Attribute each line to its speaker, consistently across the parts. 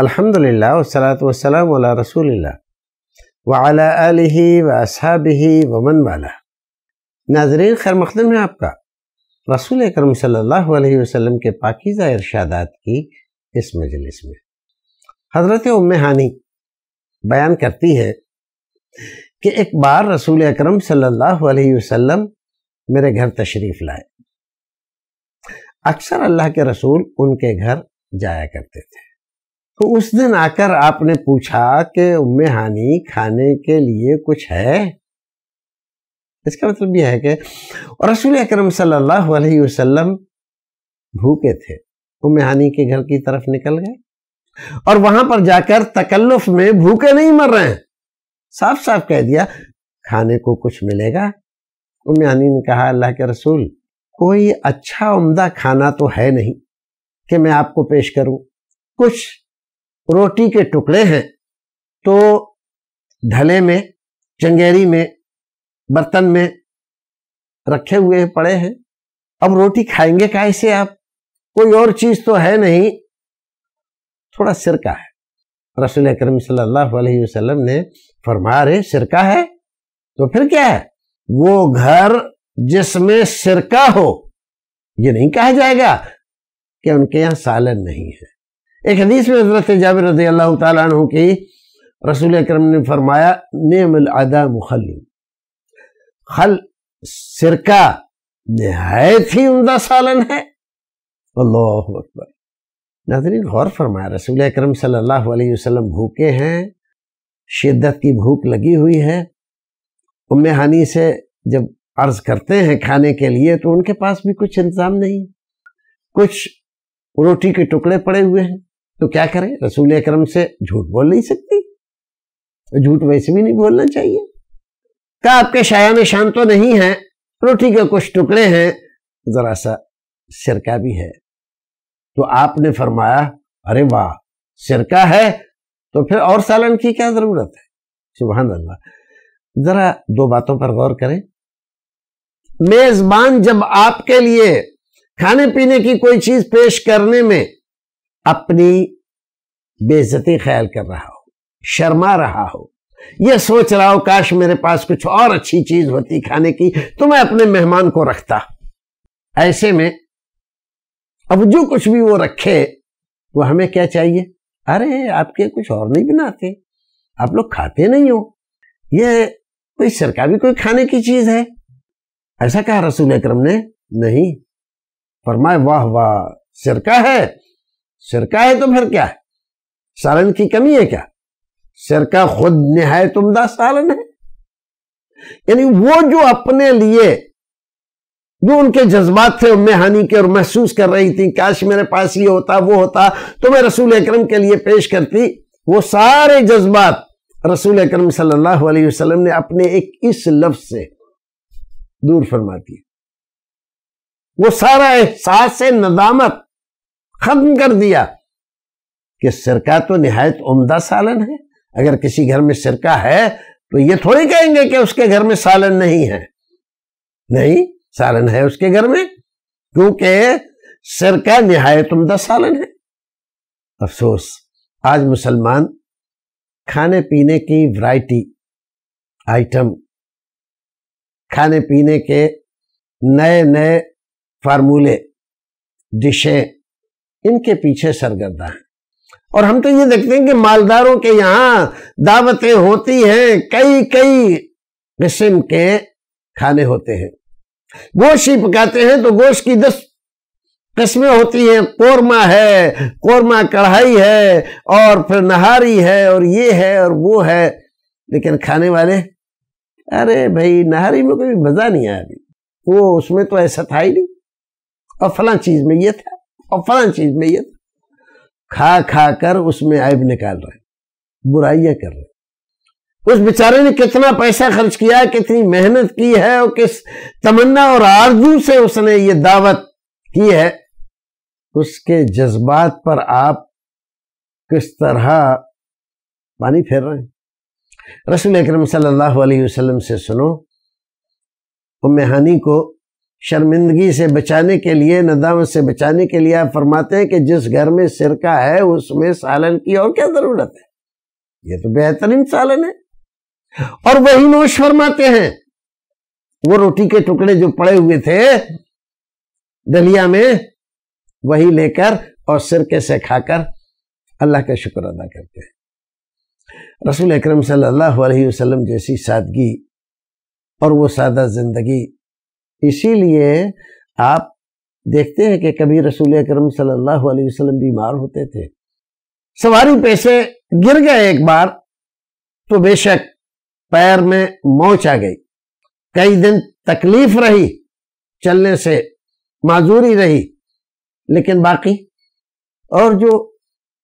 Speaker 1: अलहमदिल्ला वसलातम रसूल वाला अलही व असहाबी वमन वाला नाजरीन खैर मकदम है आपका रसूल अकरम सल्लल्लाहु अलैहि वसल्लम के पाकिज़ा इरशादात की इस मजलिस में हज़रत उम हानी बयान करती है कि एक बार रसूल अकरम सल्लल्लाहु अलैहि वसल्लम मेरे घर तशरीफ़ लाए अक्सर अल्लाह के रसूल उनके घर जाया करते थे तो उस दिन आकर आपने पूछा कि उम्मे हानी खाने के लिए कुछ है इसका मतलब यह है कि और रसूल अक्रम सल्लल्लाहु अलैहि वसल्लम भूखे थे उम्मे हानी के घर की तरफ निकल गए और वहां पर जाकर तकल्लुफ में भूखे नहीं मर रहे हैं साफ साफ कह दिया खाने को कुछ मिलेगा उम्मे हानी ने कहा अल्लाह के रसूल कोई अच्छा उम्दा खाना तो है नहीं कि मैं आपको पेश करूं कुछ रोटी के टुकड़े हैं तो ढले में चंगेरी में बर्तन में रखे हुए पड़े हैं अब रोटी खाएंगे कैसे आप कोई और चीज़ तो है नहीं थोड़ा सिरका है रसूल अक्रम सल्लल्लाहु अलैहि वसल्लम ने फरमाया रे सिरका है तो फिर क्या है वो घर जिसमें सिरका हो ये नहीं कहा जाएगा कि उनके यहाँ सालन नहीं है एक हदीस में हजरत जाब रजी अल्लाह तु की रसूल अक्रम ने फरमाया नेमल अदा मुखल खल सिरका नहायत ही उमदा सालन है अल्लाह अकबर नाजरीन गौर फरमाया रसूल अक्रम सल्लाम भूखे हैं शिद्दत की भूख लगी हुई है उम्म हानी से जब अर्ज करते हैं खाने के लिए तो उनके पास भी कुछ इंतज़ाम नहीं कुछ रोटी के टुकड़े पड़े हुए हैं तो क्या करें रसूल अक्रम से झूठ बोल नहीं सकती झूठ वैसे भी नहीं बोलना चाहिए क्या आपके शायन शान तो नहीं है रोटी के कुछ टुकड़े हैं जरा सा सिरका भी है तो आपने फरमाया अरे वाह सिरका है तो फिर और सालन की क्या जरूरत है सुबह अल्लाह जरा दो बातों पर गौर करें मेजबान जब आपके लिए खाने पीने की कोई चीज पेश करने में अपनी बेजती ख्याल कर रहा हो शर्मा रहा हो यह सोच रहा हो काश मेरे पास कुछ और अच्छी चीज होती खाने की तो मैं अपने मेहमान को रखता ऐसे में अब जो कुछ भी वो रखे वो हमें क्या चाहिए अरे आपके कुछ और नहीं बनाते आप लोग खाते नहीं हो यह कोई सरकारी कोई खाने की चीज है ऐसा कहा रसूल अक्रम ने नहीं फरमाए वाह वाह सिरका है सिरका है तो फिर क्या है सालन की कमी है क्या सिरका खुद नहायत तुमदा तो सालन है यानी वो जो अपने लिए जो उनके जज्बात थे उनमें हानि के और महसूस कर रही थी काश मेरे पास ये होता वो होता तो मैं रसूल अक्रम के लिए पेश करती वो सारे जज्बात रसूल अक्रम सल्लल्लाहु अलैहि वसल्लम ने अपने एक इस लफ्ज से दूर फरमा दिए वो सारा एहसास नदामत खत्म कर दिया कि सिरका तो नहायत उम्दा सालन है अगर किसी घर में सिरका है तो ये थोड़ी कहेंगे कि उसके घर में सालन नहीं है नहीं सालन है उसके घर में क्योंकि सिरका नहायत उम्दा सालन है अफसोस आज मुसलमान खाने पीने की वैरायटी आइटम खाने पीने के नए नए फार्मूले डिशें इनके पीछे सरगर्दा है और हम तो ये देखते हैं कि मालदारों के यहाँ दावतें होती हैं कई कई किस्म के खाने होते हैं गोश ही पकाते हैं तो गोश की दस किस्में होती हैं कोरमा है कोरमा कढ़ाई है और फिर नहारी है और ये है और वो है लेकिन खाने वाले अरे भाई नहारी में कोई मज़ा नहीं आया अभी वो उसमें तो ऐसा था ही नहीं और फला चीज़ में ये था और फलान चीज में ये खा खा कर उसमें ऐब निकाल रहे बुराइयां कर रहे उस बेचारे ने कितना पैसा खर्च किया है कितनी मेहनत की है और किस तमन्ना और आरजू से उसने ये दावत की है उसके जज्बात पर आप किस तरह पानी फेर रहे हैं रसूल अक्रम सल्लल्लाहु अलैहि वसल्लम से सुनो उम्म को शर्मिंदगी से बचाने के लिए नदामत से बचाने के लिए आप फरमाते हैं कि जिस घर में सिरका है उसमें सालन की और क्या जरूरत है ये तो बेहतरीन सालन है और वही नोश फरमाते हैं वो रोटी के टुकड़े जो पड़े हुए थे दलिया में वही लेकर और सिरके से खाकर अल्लाह का शुक्र अदा करते हैं रसूल अक्रम सल्लल्लाहु अलैहि जैसी सादगी और वो सादा जिंदगी इसीलिए आप देखते हैं कि कभी रसूल अक्रम सल्लल्लाहु अलैहि वसल्लम बीमार होते थे सवारी पैसे गिर गए एक बार तो बेशक पैर में मोच आ गई कई दिन तकलीफ रही चलने से माजूरी रही लेकिन बाकी और जो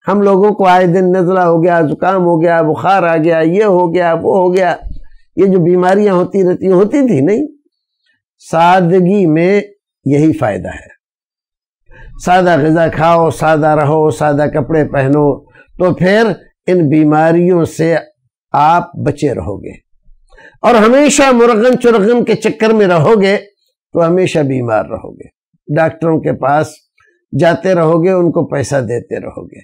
Speaker 1: हम लोगों को आए दिन नजला हो गया जुकाम हो गया बुखार आ गया ये हो गया वो हो गया ये जो बीमारियां होती रहती होती थी नहीं सादगी में यही फायदा है सादा गज़ा खाओ सादा रहो सादा कपड़े पहनो तो फिर इन बीमारियों से आप बचे रहोगे और हमेशा मुरगन चुरगन के चक्कर में रहोगे तो हमेशा बीमार रहोगे डॉक्टरों के पास जाते रहोगे उनको पैसा देते रहोगे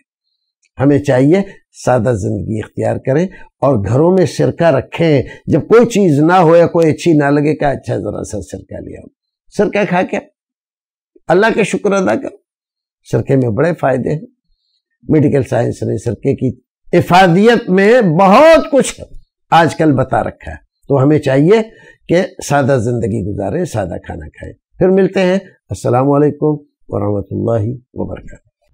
Speaker 1: हमें चाहिए सादा ज़िंदगी इख्तियार करें और घरों में सिरका रखें जब कोई चीज़ ना हो या कोई अच्छी ना लगे क्या अच्छा ज़रा सा सिरका लिया सिरका खा के अल्लाह के शुक्र अदा करो सिरके में बड़े फ़ायदे हैं मेडिकल साइंस ने सिरके की इफादियत में बहुत कुछ आजकल बता रखा है तो हमें चाहिए कि सादा ज़िंदगी गुजारें सादा खाना खाएं फिर मिलते हैं असलकम वरहमल वर्का